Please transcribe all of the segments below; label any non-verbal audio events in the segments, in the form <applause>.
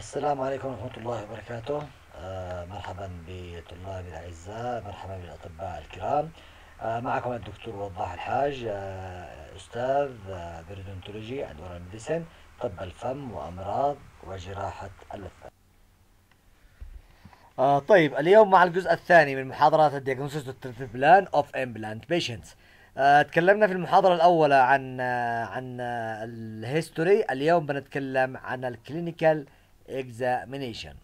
السلام عليكم ورحمة الله وبركاته آه مرحبا بطلاب الأعزاء مرحبا بالأطباء الكرام آه معكم الدكتور وضاح الحاج آه أستاذ آه، بريدونتولوجي أدوار المدسن طب الفم وأمراض وجراحة اللثة آه طيب اليوم مع الجزء الثاني من محاضرات الدياجنوستس والتريتمنت بلان اوف امبلانت بيشنتس تكلمنا في المحاضرة الأولى عن آه، عن آه، الهيستوري اليوم بنتكلم عن الكلينيكال examination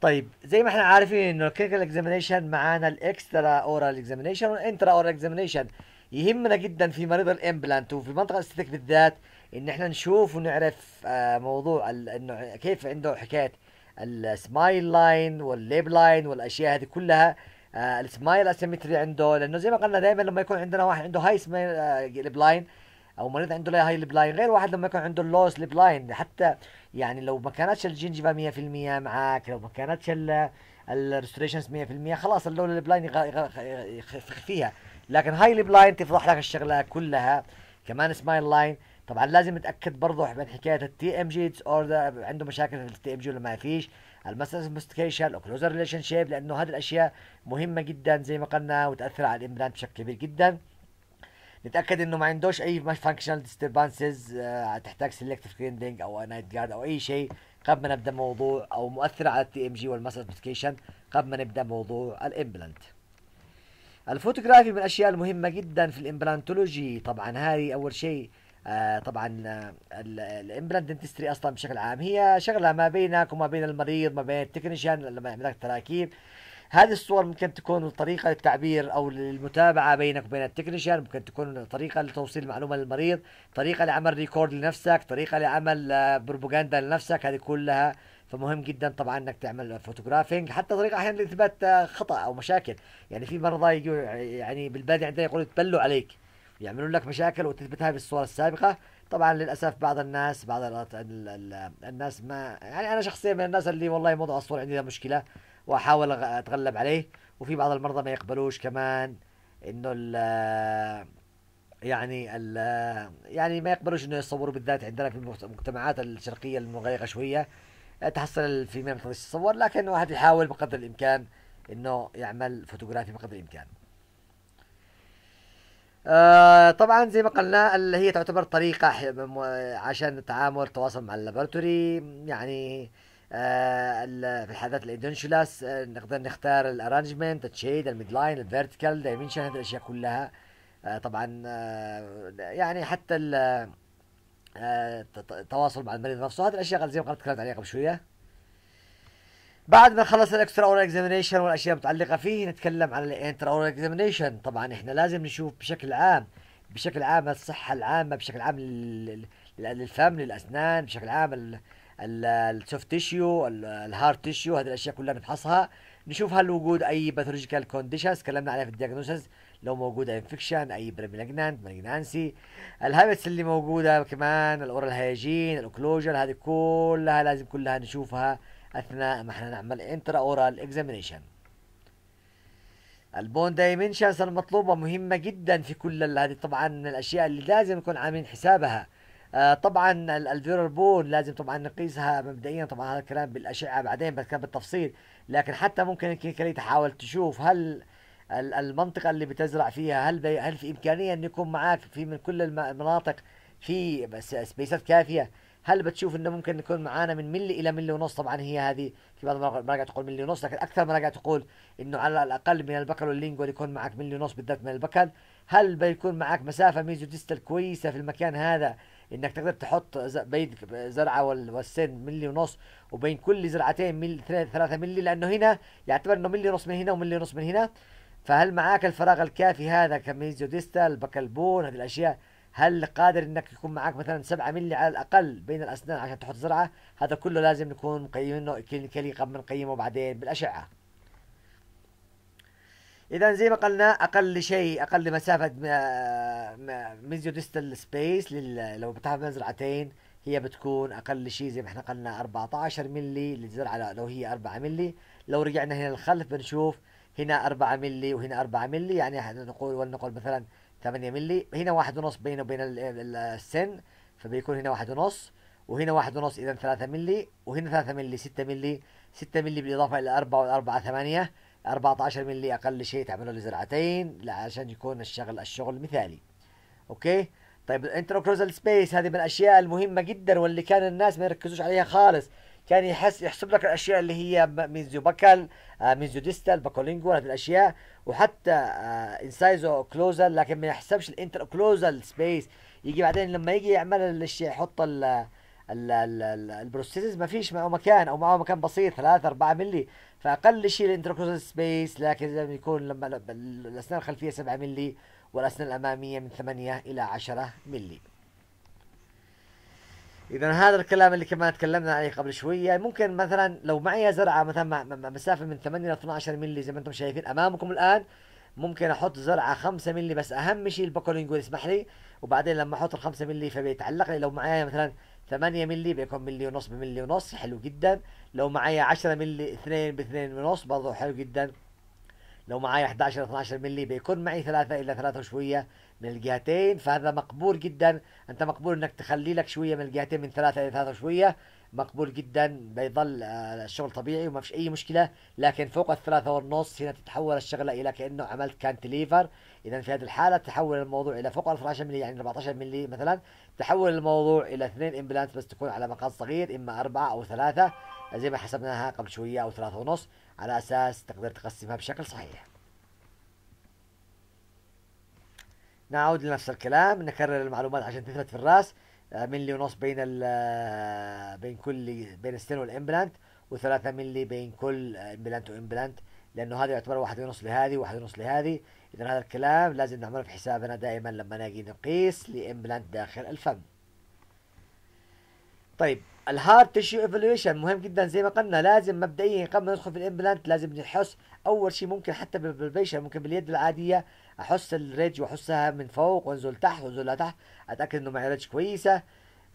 طيب زي ما احنا عارفين انه الكلينيكال اكزامينيشن معانا الاكسترا اورال اكزامينيشن والانترا اورال اكزامينيشن يهمنا جدا في مريض الامبلانت وفي منطقه الاستاتيك بالذات ان احنا نشوف ونعرف آه، موضوع انه كيف عنده حكايه السمايل لاين والليب لاين والاشياء هذه كلها آه، السمايل اسيمتري عنده لانه زي ما قلنا دائما لما يكون عندنا واحد عنده هاي سمايل ليب لاين او مريض عنده لاي هاي البلاين غير واحد لما يكون عنده اللوس البلاين حتى يعني لو ما كانتش الجنجفه 100% معك لو ما كانتش الريستوريشنز 100% خلاص اللون البلاين يخفيها لكن هاي البلاين تفضح لك الشغله كلها كمان سمايل لاين طبعا لازم نتاكد برضه من حكايه التي ام جي عنده مشاكل في التي ام جي ولا ما فيش المسألة المستكيشن الكلوزر ريليشن شيب لانه هذه الاشياء مهمه جدا زي ما قلنا وتاثر على الامبلانت بشكل كبير جدا نتاكد انه ما عندوش اي فانكشنال ديستربانسز تحتاج سيلكتيف كليندنج او نايت جارد او اي شيء قبل ما نبدا موضوع او مؤثر على التي ام جي والمسل نوتيفيكيشن قبل ما نبدا موضوع الامبلانت الفوتوغرافي من الاشياء المهمه جدا في الامبلانتولوجي طبعا هاي اول شيء آه طبعا آه، الامبلانت دنتستري اصلا بشكل عام هي شغله ما بينك وما بين المريض ما بين التكنيشن لما يعمل لك تراكيب هذه الصور ممكن تكون طريقة للتعبير أو للمتابعة بينك وبين التكنيشن ممكن تكون طريقة لتوصيل المعلومة للمريض طريقة لعمل ريكورد لنفسك طريقة لعمل آه، بروباغندا لنفسك هذه كلها فمهم جدا طبعا انك تعمل فوتوغرافينج حتى طريقه احيانا لاثبات آه، خطا او مشاكل يعني في مرضى يجوا يعني بالبادي عندنا يقولوا يتبلوا عليك يعملون لك مشاكل وتثبتها بالصور السابقه طبعا للاسف بعض الناس بعض الناس ما يعني انا شخصيا من الناس اللي والله موضوع الصور عندي مشكله واحاول اتغلب عليه وفي بعض المرضى ما يقبلوش كمان انه ال يعني ال يعني ما يقبلوش انه يصوروا بالذات عندنا في المجتمعات الشرقيه المغلقه شويه تحصل في ما تصور لكن الواحد يحاول بقدر الامكان انه يعمل فوتوغرافي بقدر الامكان آه طبعا زي ما قلنا اللي هي تعتبر طريقة عشان التعامل التواصل مع اللابراتوري يعني آه، في الحالات الايدنشلاس نقدر نختار الارانجمنت الشيد الميد لاين الفيرتيكال دايمنشن هذه الاشياء كلها آه، طبعا آه، يعني حتى التواصل مع المريض نفسه هذه الاشياء زي ما تكلمت عليها قبل شويه بعد ما نخلص الاكسترا اورال اكزامينيشن والاشياء المتعلقه فيه نتكلم عن الانترا اورال اكزامينيشن طبعا احنا لازم نشوف بشكل عام بشكل عام الصحه العامه بشكل عام للفم للاسنان بشكل عام السوفت تيشيو الهارد تيشيو هذه الاشياء كلها نفحصها نشوف هل وجود اي باثولوجيكال كونديشنز تكلمنا عليها في الدياجنوسز لو موجوده انفكشن اي بريملجنانت مالجنانسي الهابتس اللي موجوده كمان الاورال هيجين الاوكلوجن هذه كلها لازم كلها نشوفها اثناء ما احنا نعمل انترا اورال اكزامينيشن البون دايمنشنز المطلوبه مهمه جدا في كل هذه طبعا من الاشياء اللي لازم نكون عاملين حسابها آه، طبعا الفيربون لازم طبعا نقيسها مبدئيا طبعا هذا الكلام بالاشعه بعدين بتكلم بالتفصيل لكن حتى ممكن انك تحاول تشوف هل المنطقه اللي بتزرع فيها هل بي هل في امكانيه ان يكون معاك في من كل المناطق في سبيسات كافيه هل بتشوف انه ممكن يكون معانا من ملي الى ملي ونص طبعا هي هذه في بعض المراجع تقول ملي ونص لكن اكثر مراجع تقول انه على الاقل من البكل واللينجو يكون معك ملي ونص بالذات من البكل هل بيكون معك مسافه ميزو ديستال كويسه في المكان هذا انك تقدر تحط بين زرعه والسن ملي ونص وبين كل زرعتين ملي ثلاثة ملي لانه هنا يعتبر انه ملي ونص من هنا وملي ونص من هنا فهل معاك الفراغ الكافي هذا ديستا البكلبون هذه الاشياء هل قادر انك يكون معك مثلا 7 ملي على الاقل بين الاسنان عشان تحط زرعه هذا كله لازم نكون مقيمينه كلي قبل ما نقيمه بعدين بالاشعه اذا زي ما قلنا اقل شيء اقل مسافه آه، ميزيو ديستال سبيس لو بتعرف مزرعتين هي بتكون اقل شيء زي ما احنا قلنا 14 ملي للزرعه لو هي 4 ملي لو رجعنا هنا للخلف بنشوف هنا 4 ملي وهنا 4 ملي يعني نقول ولنقل مثلا 8 ملي هنا واحد ونص بينه وبين السن فبيكون هنا واحد ونص وهنا واحد ونص اذا 3 ملي وهنا 3 ملي 6 ملي 6 ملي بالاضافه الى 4 والاربعه 8 14 مللي اقل شيء تعملوا لي زرعتين عشان يكون الشغل الشغل مثالي اوكي طيب الانتروكروزال سبيس هذه من الاشياء المهمه جدا واللي كان الناس ما يركزوش عليها خالص كان يحس يحسب لك الاشياء اللي هي ميزيو باكال ميزيو آه، ديستال باكولينجو هذه الاشياء وحتى آه، انسايزو كلوزال لكن ما يحسبش الانتر سبيس يجي بعدين لما يجي يعمل الاشياء يحط البروسيسز ما فيش معه مكان او معه مكان بسيط 3 4 مللي فاقل شيء الانتركوزال سبيس لكن لازم يكون لما الاسنان الخلفيه 7 مللي والاسنان الاماميه من 8 الى 10 مللي اذا هذا الكلام اللي كمان تكلمنا عليه قبل شويه ممكن مثلا لو معي زرعه مثلا مسافه من 8 الى 12 مللي زي ما انتم شايفين امامكم الان ممكن احط زرعه 5 مللي بس اهم شيء البكولينج يسمح لي وبعدين لما احط ال 5 مللي فبيتعلق لي لو معي مثلا 8 ملي بيكون ملي ونص بملي ونص حلو جدا لو معايا 10 ملي 2 ب 2 ونص برضه حلو جدا لو معايا 11 12 ملي بيكون معي 3 الى 3 وشويه من الجهتين فهذا مقبول جدا انت مقبول انك تخلي لك شويه من الجهتين من 3 الى 3 وشويه مقبول جدا بيظل آه، الشغل طبيعي وما فيش اي مشكله لكن فوق الثلاثة ونص هنا تتحول الشغله الى كانه عملت كانتليفر اذا في هذه الحاله تحول الموضوع الى فوق 14 مللي يعني 14 مللي مثلا تحول الموضوع الى اثنين امبلانت بس تكون على مقاس صغير اما اربعه او ثلاثه زي ما حسبناها قبل شويه او ثلاثه ونص على اساس تقدر تقسمها بشكل صحيح. نعود لنفس الكلام نكرر المعلومات عشان تثبت في الراس آه، ملي ونص بين ال آه، بين كل بين السن والامبلانت وثلاثه ملي بين كل امبلانت آه، وامبلانت لانه هذا يعتبر واحد ونص لهذه واحد ونص لهذه اذا هذا الكلام لازم نعمله في حسابنا دائما لما نجي نقيس لامبلانت داخل الفم طيب الهارد تشيو ايفولوشن مهم جدا زي ما قلنا لازم مبدئيا قبل ما ندخل في الامبلانت لازم نحس اول شيء ممكن حتى بالبيشن ممكن باليد العاديه احس الريج واحسها من فوق وانزل تحت وانزل لتحت اتاكد انه معي ريج كويسه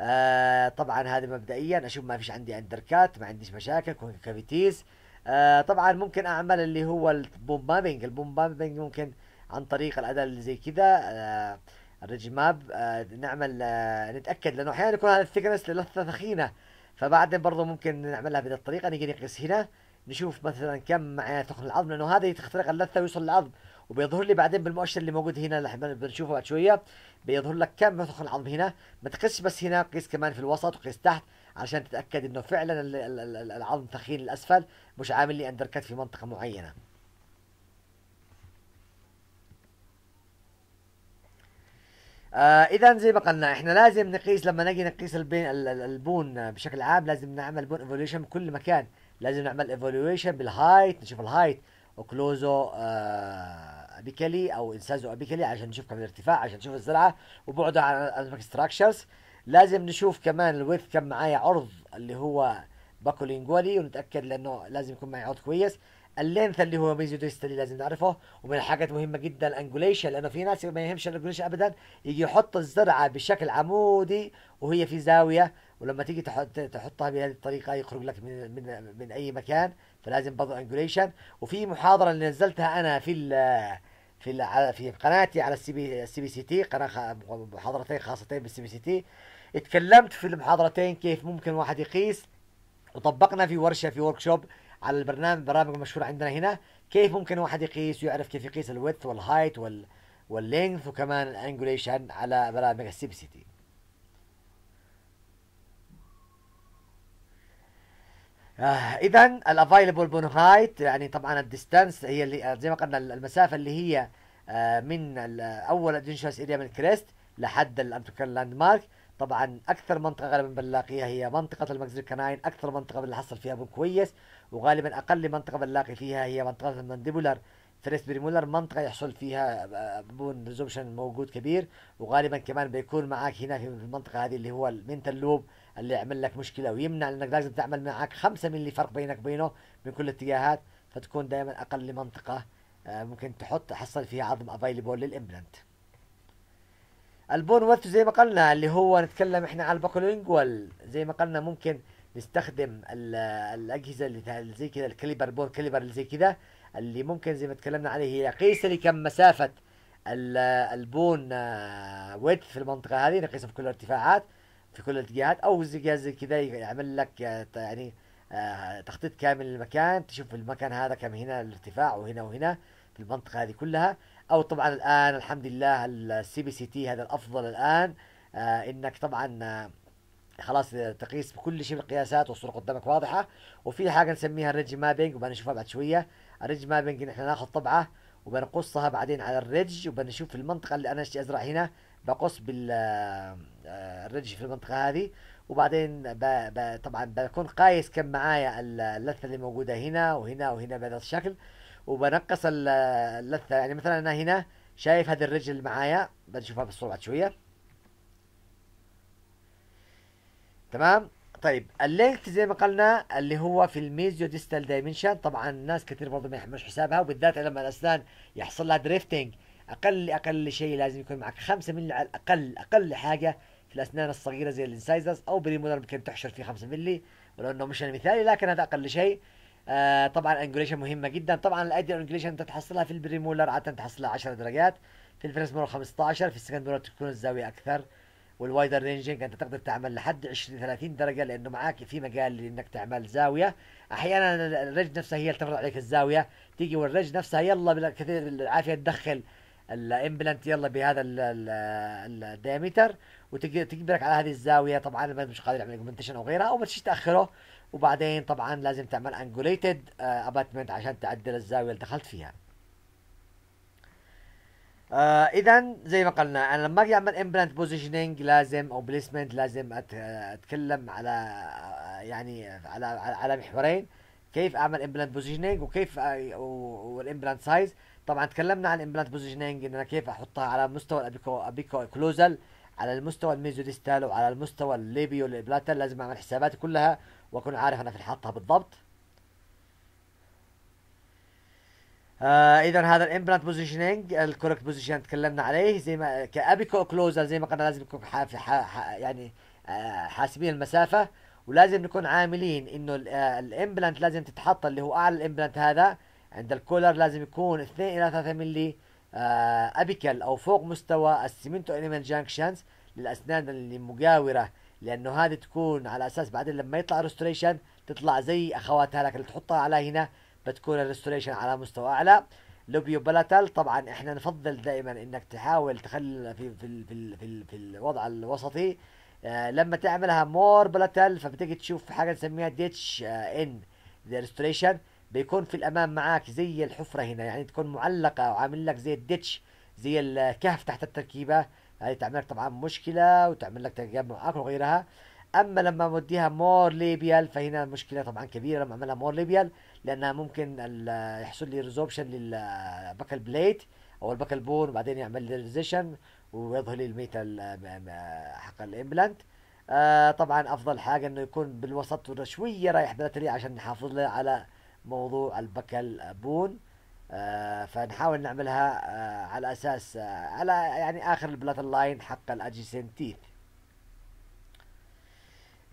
آه طبعا هذا مبدئيا اشوف ما فيش عندي اندركات ما عنديش مشاكل كافيتيز آه طبعا ممكن اعمل اللي هو البوم مابينج البوم مابينج ممكن عن طريق الاداة اللي زي كذا آه الريج ماب آه نعمل آه نتاكد لانه احيانا يكون هذا الثيكنس للثة ثخينه فبعدين برضه ممكن نعملها بهذه الطريقه نجي نقيس هنا نشوف مثلا كم معي ثخن العظم لانه هذه تخترق اللثه ويوصل للعظم وبيظهر لي بعدين بالمؤشر اللي موجود هنا اللي بنشوفه بعد شويه بيظهر لك كم ثخن العظم هنا ما تقيس بس هنا قيس كمان في الوسط وقيس تحت عشان تتاكد انه فعلا العظم ثخين للاسفل مش عامل لي اندركت في منطقه معينه آه اذا زي ما قلنا احنا لازم نقيس لما نجي نقيس البين البون بشكل عام لازم نعمل بون ايفوليوشن بكل مكان لازم نعمل ايفوليوشن بالهايت نشوف الهايت وكلوزو آه ابيكالي او انسازو ابيكالي عشان نشوف كم الارتفاع عشان نشوف الزرعه وبعده عن الستراكشرز لازم نشوف كمان الويف كان معايا عرض اللي هو باكولينجولي ونتاكد لانه لازم يكون معي عرض كويس اللينث اللي هو ميزو ديستالي لازم نعرفه ومن الحاجات المهمه جدا الانجوليشن لانه في ناس ما يهمش الانجوليشن ابدا يجي يحط الزرعه بشكل عمودي وهي في زاويه ولما تيجي تحط تحطها بهذه الطريقه يخرج لك من من, من اي مكان فلازم برضه انجوليشن وفي محاضره اللي نزلتها انا في ال في في قناتي على السي بي السي بي سي تي قناه محاضرتين خاصتين بالسي بي سي تي اتكلمت في المحاضرتين كيف ممكن واحد يقيس وطبقنا في ورشه في وركشوب على البرنامج برامج مشهوره عندنا هنا كيف ممكن واحد يقيس ويعرف كيف يقيس الويدث والهايت وال واللينث وكمان الانجوليشن على برامج السي بي سي تي آه اذا الافايلبل بون هايت يعني طبعا الديستانس هي اللي زي ما قلنا المسافه اللي هي آه من اول ادنشنس اريا من الكريست لحد الانتوكال لاند مارك طبعا اكثر منطقه غالبا بنلاقيها هي منطقه المجزر الكناين اكثر منطقه بنحصل فيها بوم كويس وغالبا اقل منطقه بنلاقي فيها هي منطقه المانديبولر فريس بريمولر منطقة يحصل فيها آه، بون ريزوبشن موجود كبير وغالبا كمان بيكون معاك هنا في المنطقة هذه اللي هو المنتال لوب اللي يعمل لك مشكلة ويمنع لأنك لازم تعمل معاك خمسة ملي فرق بينك وبينه من كل الاتجاهات فتكون دائما أقل منطقة آه، ممكن تحط تحصل فيها عظم افايلبل للامبلنت البون وث زي ما قلنا اللي هو نتكلم احنا على الباكولينجوال زي ما قلنا ممكن نستخدم الاجهزه اللي زي كذا الكليبر بون كليبر اللي زي كذا اللي ممكن زي ما تكلمنا عليه هي قيس لي كم مسافه البون ويت آه، في المنطقه هذه نقيسها في كل الارتفاعات في كل الاتجاهات او زي كذا يعمل لك آه، يعني آه، تخطيط كامل للمكان تشوف المكان هذا كم هنا الارتفاع وهنا وهنا في المنطقه هذه كلها او طبعا الان الحمد لله السي بي سي تي هذا الافضل الان آه انك طبعا آه، خلاص آه، تقيس بكل شيء بالقياسات والصوره قدامك واضحه وفي حاجه نسميها الريدج مابينج وبنشوفها بعد شويه الريدج مابينج ان احنا ناخذ طبعه وبنقصها بعدين على الريدج وبنشوف المنطقه اللي انا اشتي ازرع هنا بقص بالريدج آه، في المنطقه هذه وبعدين ب... ب... طبعا بكون قايس كم معايا اللثه اللي موجوده هنا وهنا وهنا بهذا الشكل وبنقص اللثه يعني مثلا انا هنا شايف هذه الرجل اللي معايا بنشوفها بالصوره بعد شويه تمام طيب اللينكت زي ما قلنا اللي هو في الميزيو ديستال دايمنشن طبعا الناس كثير برضه ما يحملوش حسابها وبالذات لما الاسنان يحصل لها دريفتنج اقل اقل شيء لازم يكون معك 5 مللي على الاقل اقل حاجه في الاسنان الصغيره زي الانسايزرز او بريمولر ممكن تحشر فيه 5 مللي ولو انه مش المثالي لكن هذا اقل شيء آه طبعا انجوليشن مهمه جدا طبعا الايدي انجوليشن انت تحصلها في البريمولر عاده تحصلها 10 درجات في مولر 15 في السكند مولر تكون الزاويه اكثر والوايدر رينجنج انت تقدر تعمل لحد 20 30 درجه لانه معاك في مجال انك تعمل زاويه احيانا الرج نفسها هي اللي تفرض عليك الزاويه تيجي والرج نفسها يلا بالكثير العافيه تدخل الامبلانت يلا بهذا الدايمتر وتجبرك على هذه الزاويه طبعا مش قادر يعمل اوجمنتيشن او غيرها او ما تجيش تاخره وبعدين طبعا لازم تعمل انجوليتد اباتمنت آه، عشان تعدل الزاويه اللي دخلت فيها آه، اذا زي ما قلنا انا لما اجي اعمل امبلانت بوزيشننج لازم او بليسمنت لازم اتكلم على آه، يعني على على محورين كيف اعمل امبلانت بوزيشننج وكيف والامبلانت سايز طبعا تكلمنا عن الامبلانت بوزيشننج ان انا كيف احطها على مستوى الابيكو ابيكو كلوزال على المستوى الميزوديستال وعلى المستوى الليبيو الابلاتال لازم اعمل حسابات كلها واكون عارف انا في حطها بالضبط آه اذا هذا الامبلانت بوزيشننج الكوركت بوزيشن تكلمنا عليه زي ما كابيكو كلوزر زي ما قلنا لازم نكون حا يعني آه حاسبين المسافه ولازم نكون عاملين انه آه، الامبلانت لازم تتحط اللي هو اعلى الامبلانت هذا عند الكولر لازم يكون 2 الى 3 ملي آه ابيكال او فوق مستوى السمنتو انيمال جانكشنز للاسنان اللي مجاوره لانه هذه تكون على اساس بعدين لما يطلع ريستوريشن تطلع زي اخواتها لكن تحطها على هنا بتكون الريستوريشن على مستوى اعلى لوبيو بلاتال طبعا احنا نفضل دائما انك تحاول تخلي في في في في, في الوضع الوسطي آه لما تعملها مور بلاتال فبتجي تشوف حاجه نسميها ديتش آه ان ذا ريستوريشن بيكون في الامام معاك زي الحفره هنا يعني تكون معلقه وعامل لك زي الديتش زي الكهف تحت التركيبه هذه تعمل لك طبعا مشكلة وتعمل لك تجمع أكل وغيرها أما لما موديها مور ليبيال فهنا المشكلة طبعا كبيرة لما أعملها مور ليبيال لأنها ممكن يحصل لي ريزوبشن للباكل بليت أو الباكل بون وبعدين يعمل لي ريزيشن ويظهر لي الميتال حق الإمبلانت آه طبعا أفضل حاجة إنه يكون بالوسط شوية رايح بلاتري عشان نحافظ له على موضوع البكل بون آه، فنحاول نعملها آه، على اساس آه، على يعني اخر البلات لاين حق تيث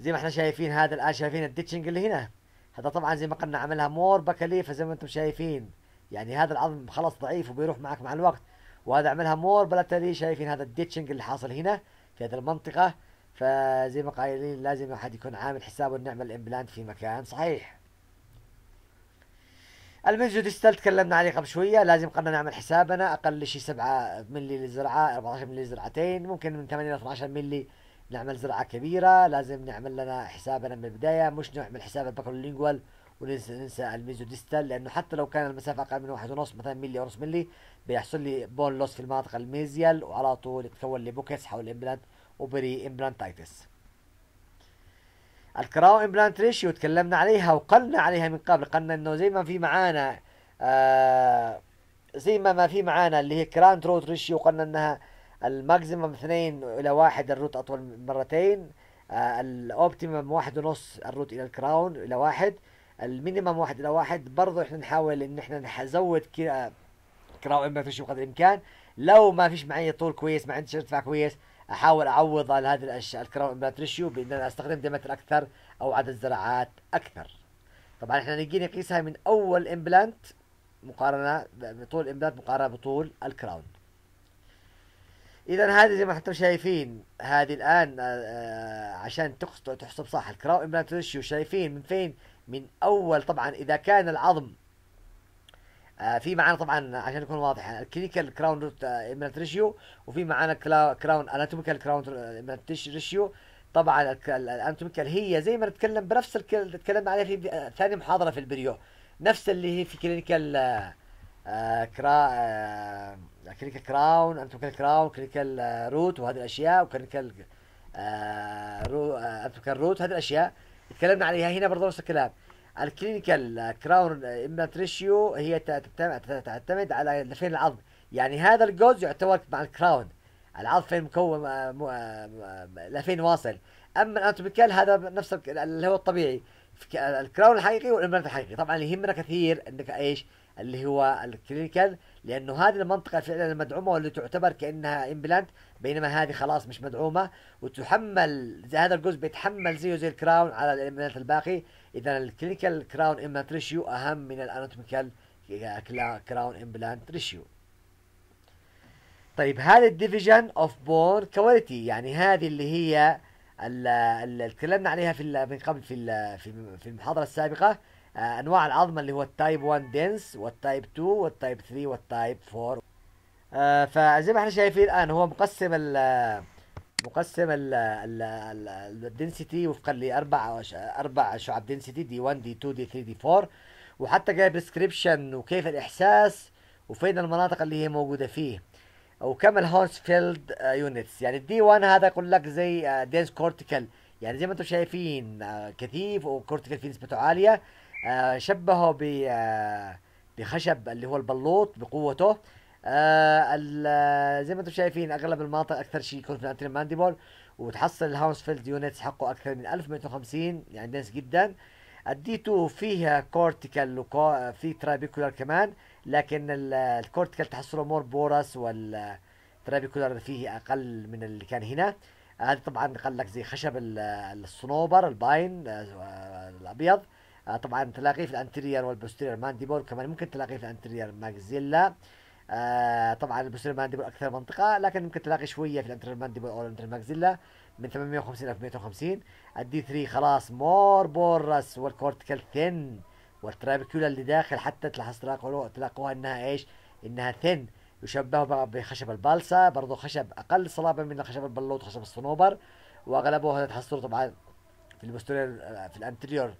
زي ما احنا شايفين هذا الان شايفين الديتشنج اللي هنا هذا طبعا زي ما قلنا عملها مور بكالي فزي ما انتم شايفين يعني هذا العظم خلاص ضعيف وبيروح معك مع الوقت وهذا عملها مور بلاتالي شايفين هذا الديتشنج اللي حاصل هنا في هذه المنطقه فزي ما قايلين لازم الواحد يكون عامل حسابه انه يعمل امبلانت في مكان صحيح المنجو ديجيتال تكلمنا عليه قبل شويه لازم قلنا نعمل حسابنا اقل شيء 7 ملي للزرعه 14 ملي زرعتين ممكن من 8 ل 12 ملي نعمل زرعه كبيره لازم نعمل لنا حسابنا من البدايه مش نعمل حساب الباكرولينجوال وننسى ننسى الميزو ديستال لانه حتى لو كان المسافه اقل من واحد ونص مثلا ملي او نص ملي بيحصل لي بون لوس في المناطق الميزيال وعلى طول يتكون لي بوكس حول الامبلانت وبري امبلانتايتس الكراون امبلانت ريشيو تكلمنا عليها وقلنا عليها من قبل قلنا انه زي ما في معانا آه، زي ما ما في معانا اللي هي كراون روت ريشيو قلنا انها الماكسيمم اثنين الى واحد الروت اطول من مرتين آه، الاوبتيمم واحد ونص الروت الى الكراون الى واحد المينيمم واحد الى واحد برضه احنا نحاول ان احنا نزود كراون امبلانت ريشيو بقدر الامكان لو ما فيش معي طول كويس ما عنديش ارتفاع كويس احاول اعوض على هذه الاشياء الكراون باتريشيو بان انا استخدم ديمتر اكثر او عدد زراعات اكثر طبعا احنا نجي نقيسها من اول امبلانت مقارنه بطول الامبلانت مقارنه بطول الكراون اذا هذه زي ما انتم شايفين هذه الان آه، آه، عشان تحسب صح الكراون امبلانت ريشيو شايفين من فين من اول طبعا اذا كان العظم آه، في معانا طبعا عشان يكون واضح الكلينيكال كراون روت ايمنت ريشيو وفي معانا كراون اناتوميكال كراون ايمنت ريشيو طبعا الاناتوميكال هي زي ما نتكلم بنفس اللي تكلمنا عليه في آه، ثاني محاضره في البريو نفس اللي هي في كلينيكال كرا كلينيكال كراون اناتوميكال كراون كلينيكال روت وهذه الاشياء وكلينيكال رو اناتوميكال روت هذه الاشياء تكلمنا عليها هنا برضه نفس الكلام الكلينيكال كراون امبلانت ريشيو هي تعتمد على فين العظم يعني هذا الجوز يعتبر مع الكراون العظم فين مكون لفين واصل اما الانتوميكال هذا نفس اللي هو الطبيعي الكراون الحقيقي والامبلانت الحقيقي طبعا اللي يهمنا كثير انك ايش اللي هو الكلينيكال لأنه هذه المنطقة فعلا المدعومة واللي تعتبر كأنها إمبلانت بينما هذه خلاص مش مدعومة وتحمل زي هذا الجزء بيتحمل زيه زي الكراون على الإمبلانت الباقي إذا الكلينيكال كراون إمبلانت ريشيو أهم من الأناتوميكال كراون إمبلانت ريشيو طيب هذا الديفيجن اوف بون كواليتي يعني هذه اللي هي اللي تكلمنا عليها في من قبل في في المحاضره السابقه آه، انواع العظمه اللي هو التايب 1 دنس والتايب 2 والتايب 3 والتايب 4 آه، فزي ما احنا شايفين الان هو مقسم ال آه، مقسم الدنسيتي وفقا لاربع اربع شعب دنسيتي دي 1 دي 2 دي 3 دي 4 وحتى جايب ديسكريبشن وكيف الاحساس وفين المناطق اللي هي موجوده فيه وكم فيلد يونتس يعني الدي 1 هذا يقول لك زي دينس كورتيكال يعني زي ما انتم شايفين كثيف وكورتيكال فينس نسبته عاليه آه، شبهه ب آه، بخشب اللي هو البلوط بقوته آه، زي ما انتم شايفين اغلب المناطق اكثر شيء يكون في مانديبول وتحصل الهاونسفيلد يونتس حقه اكثر من 1250 يعني دنس جدا الدي 2 فيها كورتيكال وكو في ترابيكولار كمان لكن الكورتيكال تحصله مور بورس والترابيكولار فيه اقل من اللي كان هنا هذا طبعا قال لك زي خشب الصنوبر الباين الابيض آه، طبعا تلاقيه في الانترير والبوستيريور مانديبول كمان ممكن تلاقيه في الانترير ماكزيلا آه طبعا البوستيريور مانديبول اكثر منطقه لكن ممكن تلاقي شويه في الانترير مانديبول او الانترير ماكزيلا من 850 الى 850 الدي 3 خلاص مور بورس والكورتيكال ثن والترابيكولا اللي داخل حتى تلاحظ تلاقوها انها ايش؟ انها ثن يشبه بخشب البالسا برضه خشب اقل صلابه من خشب البلوط خشب الصنوبر واغلبها تحصل طبعا في البوستيرير آه، في الانتريور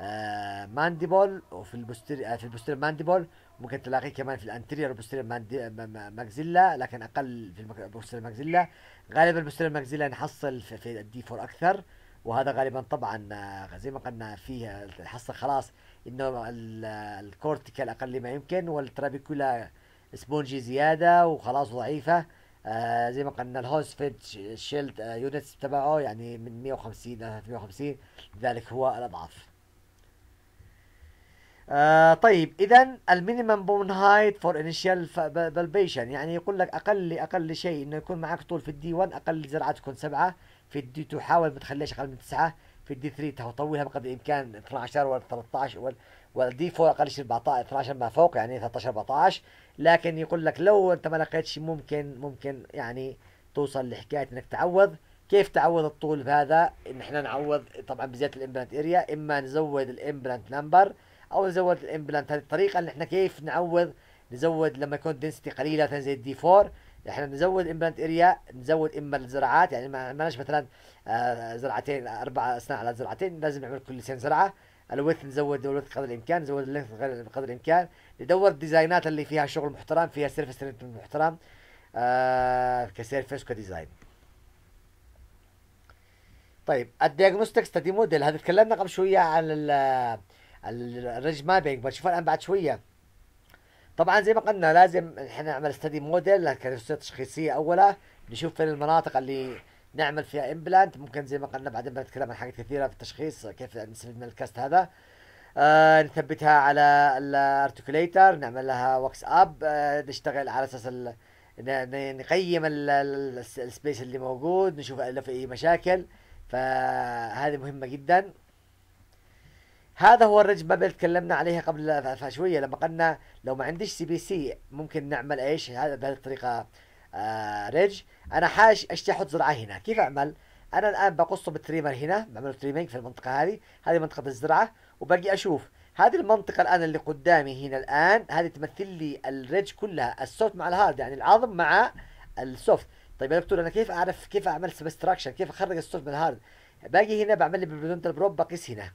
آه، مانديبول وفي البوستير آه، في البوستير مانديبول ممكن تلاقيه كمان في الانتيريور بوستير ماكزيلا لكن اقل في البوستير ماكزيلا غالبا البوستير ماكزيلا نحصل في الدي فور اكثر وهذا غالبا طبعا آه، زي ما قلنا فيه الحصه خلاص انه الكورتيكال اقل ما يمكن والترابيكولا سبونجي زياده وخلاص ضعيفه آه زي ما قلنا الهوس فيد شيلد آه يونتس تبعه يعني من 150 الى 350 لذلك هو الاضعف آه، طيب اذا المينيمم بون هايت فور انيشال بالبيشن يعني يقول لك اقل اقل شيء انه يكون معك طول في الدي 1 اقل زرعه تكون سبعه في الدي 2 حاول ما تخليهاش اقل من تسعه في الدي 3 طولها بقدر الامكان 12 ولا 13 والدي 4 اقل شيء 14 12 ما فوق يعني 13 14 لكن يقول لك لو انت ما لقيتش ممكن ممكن يعني توصل لحكايه انك تعوض كيف تعوض الطول بهذا؟ ان احنا نعوض طبعا بزياده الامبلانت اريا اما نزود الامبلانت نمبر او نزود الامبلانت هذه الطريقه اللي احنا كيف نعوض نزود لما يكون دنسيتي قليله مثلا زي الدي 4 احنا نزود امبلانت اريا نزود اما الزراعات يعني ما معناش مثلا آه، زرعتين اربع اسنان على زرعتين لازم نعمل كل سنه زرعه الوث نزود الوث قدر الامكان نزود اللينث قدر الامكان ندور الديزاينات اللي فيها شغل محترم فيها سيرفيس محترم آه كسيرفيس كديزاين طيب الدياجنوستكس ستدي موديل هذا تكلمنا قبل شويه عن الرنج ما بيكبر شوف الان بعد شويه طبعا زي ما قلنا لازم احنا نعمل ستدي موديل لكرسوسيه تشخيصيه اولا نشوف فين المناطق اللي نعمل فيها امبلانت ممكن زي ما قلنا بعدين بنتكلم عن حاجات كثيره في التشخيص كيف نستفيد من الكاست هذا آه نثبتها على الارتكوليتر نعمل لها وكس اب آه نشتغل على اساس ال... نقيم ال... السبيس اللي موجود نشوف لو في اي مشاكل فهذه مهمه جدا هذا هو الريدج بابل تكلمنا عليها قبل شويه لما قلنا لو ما عنديش سي بي سي ممكن نعمل ايش هذا بهذه الطريقه آه، رج انا حاش اشتي احط زرعه هنا كيف اعمل انا الان بقصه بالتريمر هنا بعمل تريمينج في المنطقه هذه هذه منطقه الزرعه وباجي اشوف هذه المنطقة الآن اللي قدامي هنا الآن هذه تمثل لي الريدج كلها السوفت مع الهارد يعني العظم مع السوفت طيب يا دكتور أنا كيف أعرف كيف أعمل سبستراكشن كيف أخرج السوفت من الهارد باجي هنا بعمل لي بريزنتال بروب بقيس هنا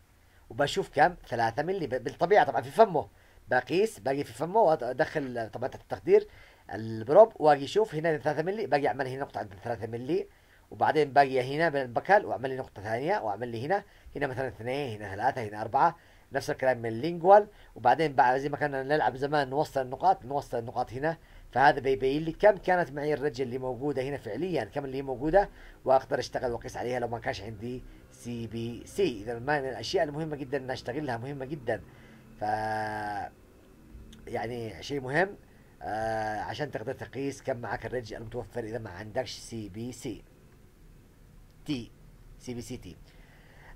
وبشوف كم 3 مللي بالطبيعه طبعا في فمه بقيس باقي في فمه وادخل طبعا تحت التخدير البروب واجي اشوف هنا 3 مللي باجي اعمل هنا نقطه عند 3 مللي وبعدين باجي هنا بين البكال واعمل لي نقطه ثانيه واعمل لي هنا هنا مثلا اثنين هنا ثلاثه هنا اربعه نفس الكلام من اللينجوال وبعدين بعد زي ما كنا نلعب زمان نوصل النقاط نوصل النقاط هنا فهذا بيبين لي كم كانت معي الرجل اللي موجوده هنا فعليا كم اللي هي موجوده واقدر اشتغل واقيس عليها لو ما كانش عندي سي بي سي اذا من الاشياء المهمه جدا ان اشتغلها مهمه جدا ف يعني شيء مهم آه عشان تقدر تقيس كم معك الرج المتوفر اذا ما عندكش سي بي سي تي سي بي سي تي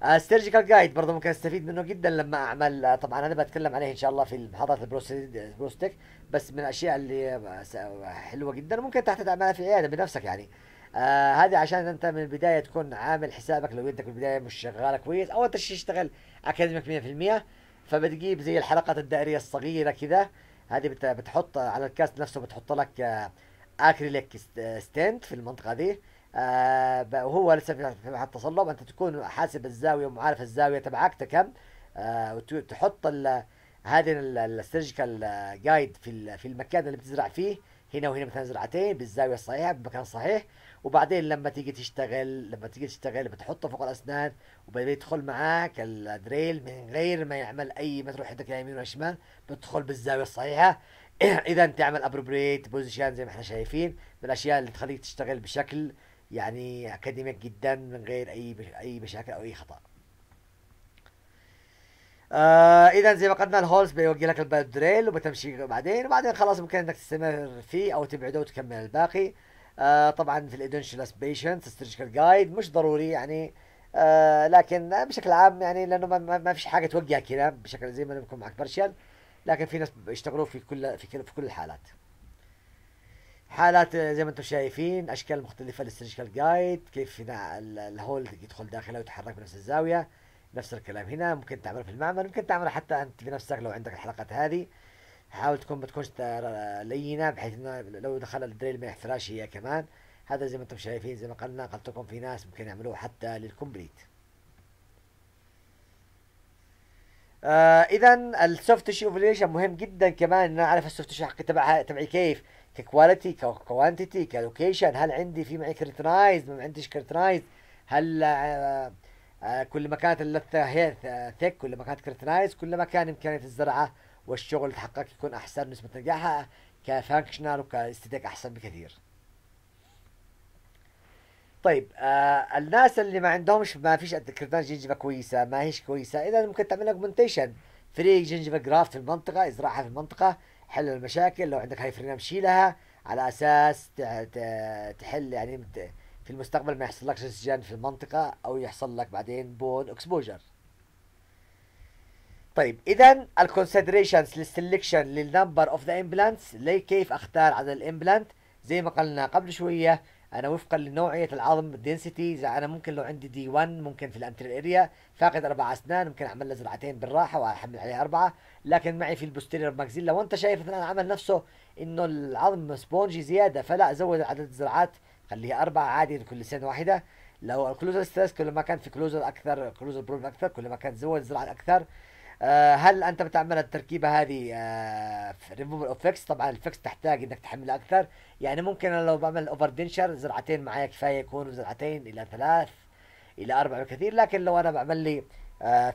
السيرجيكال جايد برضه ممكن استفيد منه جدا لما اعمل آه، طبعا انا بتكلم عليه ان شاء الله في محاضره البروستيك بس من الاشياء اللي آه، حلوه جدا ممكن تحت تعملها في عياده بنفسك يعني آه آه هذه عشان انت من البدايه تكون عامل حسابك لو يدك البدايه مش شغاله كويس او انت تشتغل اكاديميك 100% فبتجيب زي الحلقات الدائريه الصغيره كذا هذه بتحط على الكاست نفسه بتحط لك آه اكريليك ستنت في المنطقه دي آه وهو لسه في محل التصلب انت تكون حاسب الزاويه ومعارف الزاويه تبعك كم آه وتحط هذه السيرجيكال جايد في في المكان اللي بتزرع فيه هنا وهنا مثلا زرعتين بالزاويه الصحيحه بمكان صحيح وبعدين لما تيجي تشتغل لما تيجي تشتغل بتحطه فوق الاسنان وبيدخل معاك الدريل من غير ما يعمل اي ما تروح يدك يمين ولا شمال بتدخل بالزاويه الصحيحه <clears throat> اذا تعمل ابروبريت بوزيشن زي ما احنا شايفين من الاشياء اللي تخليك تشتغل بشكل يعني اكاديميك جدا من غير اي اي مشاكل او اي خطا آه اذا زي ما قلنا الهولز بيوجه لك الباب وبتمشي بعدين وبعدين خلاص ممكن انك تستمر فيه او تبعده وتكمل الباقي آه طبعا في ايدنشلس بيشنت استراتيجيكال جايد مش ضروري يعني آه لكن بشكل عام يعني لانه ما, ما فيش حاجه توقع كده بشكل زي ما بكون معك برشل لكن في ناس بيشتغلوا في كل في كل في كل الحالات حالات آه، زي ما انتم شايفين اشكال مختلفه للاستراتيجيكال جايد كيف هنا الهول يدخل داخله ويتحرك بنفس الزاويه نفس الكلام هنا ممكن تعمله في المعمل ممكن تعمله حتى انت بنفسك لو عندك الحلقات هذه حاول تكون ما تكونش لينه بحيث انه لو دخل الدريل ما يحتراش هي كمان هذا زي ما انتم شايفين زي ما قلنا قلت لكم في ناس ممكن يعملوه حتى للكومبليت آه اذا السوفت تشي اوفليشن مهم جدا كمان ان اعرف السوفت تشي حقي تبعها تبعي كيف ككواليتي ككوانتيتي كلوكيشن هل عندي في معي كريتنايز ما عنديش كريتنايز هل آه آه كل ما كانت اللثه هي ثيك آه، كل ما كانت كريتنايز كل ما كان امكانيه الزرعه والشغل حقك يكون احسن نسبه نجاحها كفانكشنال وكاستيتيك احسن بكثير طيب آه الناس اللي ما عندهمش ما فيش كرتان جنجبه كويسه ما هيش كويسه اذا ممكن تعمل اوجمنتيشن فري جنجبه جرافت في المنطقه ازرعها في المنطقه حل المشاكل لو عندك هاي فرينام شيلها على اساس تحل يعني في المستقبل ما يحصل لك سجان في المنطقه او يحصل لك بعدين بون اكسبوجر طيب اذا الكونسيدريشنز للسلكشن للنمبر اوف ذا امبلانتس لي كيف اختار عدد الامبلانت زي ما قلنا قبل شويه انا وفقا لنوعيه العظم الدنسيتي اذا انا ممكن لو عندي دي 1 ممكن في الانتريال اريا فاقد اربع اسنان ممكن اعمل له زرعتين بالراحه واحمل عليها اربعه لكن معي في البوستيريور ماكزيلا وانت شايف مثلا عمل نفسه انه العظم سبونجي زياده فلا زود عدد الزرعات خليها اربعه عادي لكل سن واحده لو الكلوزر ستريس كل ما كان في كلوزر اكثر كلوزر بروف اكثر كل ما كان زود زرعات اكثر آه، هل انت بتعمل التركيبه هذه ريموفل اوف فيكس طبعا الفيكس تحتاج انك تحملها اكثر يعني ممكن انا لو بعمل اوفر دينشر زرعتين معايا كفايه يكونوا زرعتين الى ثلاث الى اربع بكثير لكن لو انا بعمل لي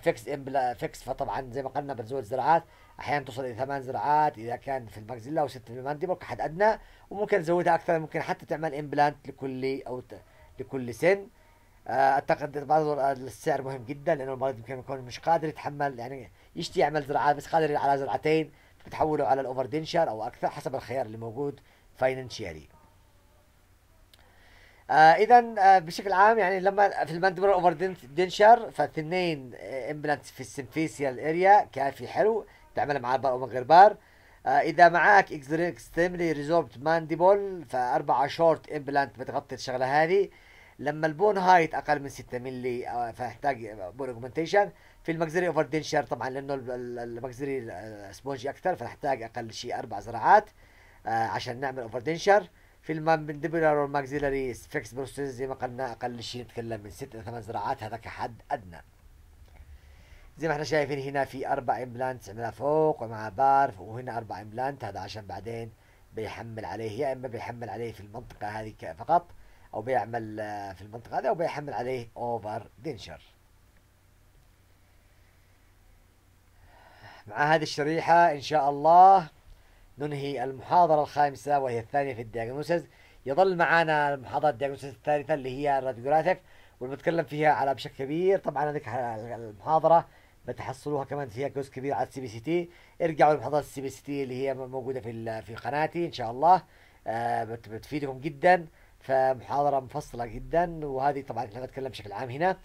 فيكس امبلا فيكس فطبعا زي ما قلنا بنزود زراعات احيانا توصل الى ثمان زراعات اذا كان في الماكزيلا او ست في المانديبل كحد ادنى وممكن تزودها اكثر ممكن حتى تعمل امبلانت لكل او لكل سن اعتقد برضه السعر مهم جدا لانه المريض يمكن يكون مش قادر يتحمل يعني يشتي يعمل زراعات بس قادر على زرعتين بتحوله على الاوفر دينشر او اكثر حسب الخيار اللي موجود فاينانشيالي آه اذا آه بشكل عام يعني لما في المندبر اوفر دينشر فاثنين امبلانتس آه، في السنفيسيال اريا كافي حلو تعمل مع بار من غير بار آه اذا معاك اكستريملي ريزوربت مانديبول فاربعه شورت امبلانت بتغطي الشغله هذه لما البون هايت اقل من 6 ملي آه، فاحتاج بون اوجمنتيشن في المكزري اوفر دينشر طبعا لانه المكزري سبونجي اكثر فنحتاج اقل شيء اربع زراعات آه، عشان نعمل اوفر دينشر في المندبلر والماكسيلاري فيكس بروسيس زي ما قلنا اقل شيء نتكلم من 6 الى 8 زراعات هذا كحد ادنى زي ما احنا شايفين هنا في اربع امبلانتس عملها فوق ومع بار وهنا اربع امبلانت هذا عشان بعدين بيحمل عليه يا اما بيحمل عليه في المنطقه هذه فقط او بيعمل في المنطقه هذه وبيحمل عليه اوفر دينشر مع هذه الشريحه ان شاء الله ننهي المحاضره الخامسه وهي الثانيه في الدياجنوسيس يظل معنا المحاضره الدياجنوسيس الثالثه اللي هي الراديوغرافيك ونتكلم فيها على بشكل كبير طبعا هذيك المحاضره بتحصلوها كمان فيها جزء كبير على السي بي سي تي ارجعوا لمحاضرة السي بي سي تي اللي هي موجودة في في قناتي ان شاء الله آه، بتفيدكم جدا فمحاضرة مفصلة جدا وهذه طبعا احنا بنتكلم بشكل عام هنا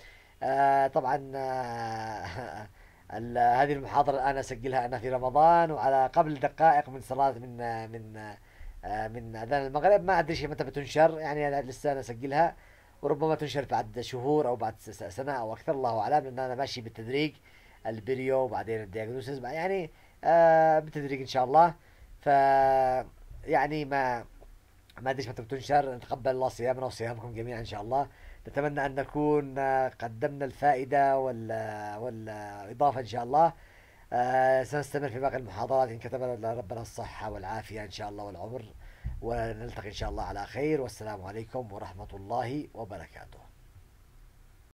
آه طبعا آه <laughs> هذه المحاضرة الآن أسجلها أنا في رمضان وعلى قبل دقائق من صلاة من من آه من أذان المغرب ما أدري متى بتنشر يعني لسه أنا أسجلها وربما تنشر بعد شهور أو بعد سنة أو أكثر الله أعلم لأن أنا ماشي بالتدريج البريو وبعدين الدياجنوسيس يعني آه، بالتدريج إن شاء الله ف يعني ما ما ادري متى بتنشر نتقبل الله صيامنا وصيامكم جميعا ان شاء الله نتمنى ان نكون آه، قدمنا الفائده وال والاضافه ان شاء الله آه، سنستمر في باقي المحاضرات ان كتب لنا ربنا الصحه والعافيه ان شاء الله والعمر ونلتقي ان شاء الله على خير والسلام عليكم ورحمه الله وبركاته